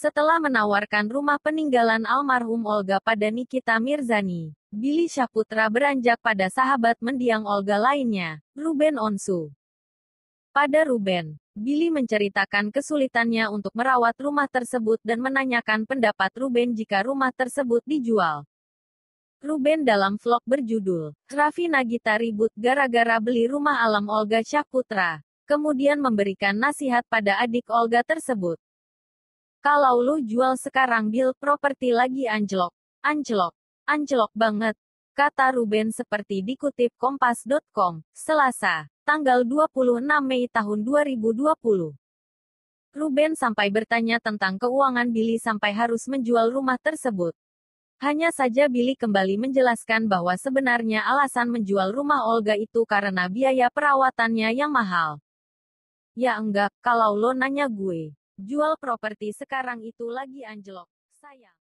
Setelah menawarkan rumah peninggalan almarhum Olga pada Nikita Mirzani, Billy Syaputra beranjak pada sahabat mendiang Olga lainnya, Ruben Onsu. Pada Ruben, Billy menceritakan kesulitannya untuk merawat rumah tersebut dan menanyakan pendapat Ruben jika rumah tersebut dijual. Ruben dalam vlog berjudul, Raffi Nagita ribut gara-gara beli rumah alam Olga Syaputra, kemudian memberikan nasihat pada adik Olga tersebut. Kalau lu jual sekarang Bill properti lagi anjlok. Anjlok. Anjlok banget. Kata Ruben seperti dikutip kompas.com, Selasa, tanggal 26 Mei tahun 2020. Ruben sampai bertanya tentang keuangan Billy sampai harus menjual rumah tersebut. Hanya saja Billy kembali menjelaskan bahwa sebenarnya alasan menjual rumah Olga itu karena biaya perawatannya yang mahal. Ya enggak, kalau lo nanya gue. Jual properti sekarang itu lagi anjlok, sayang.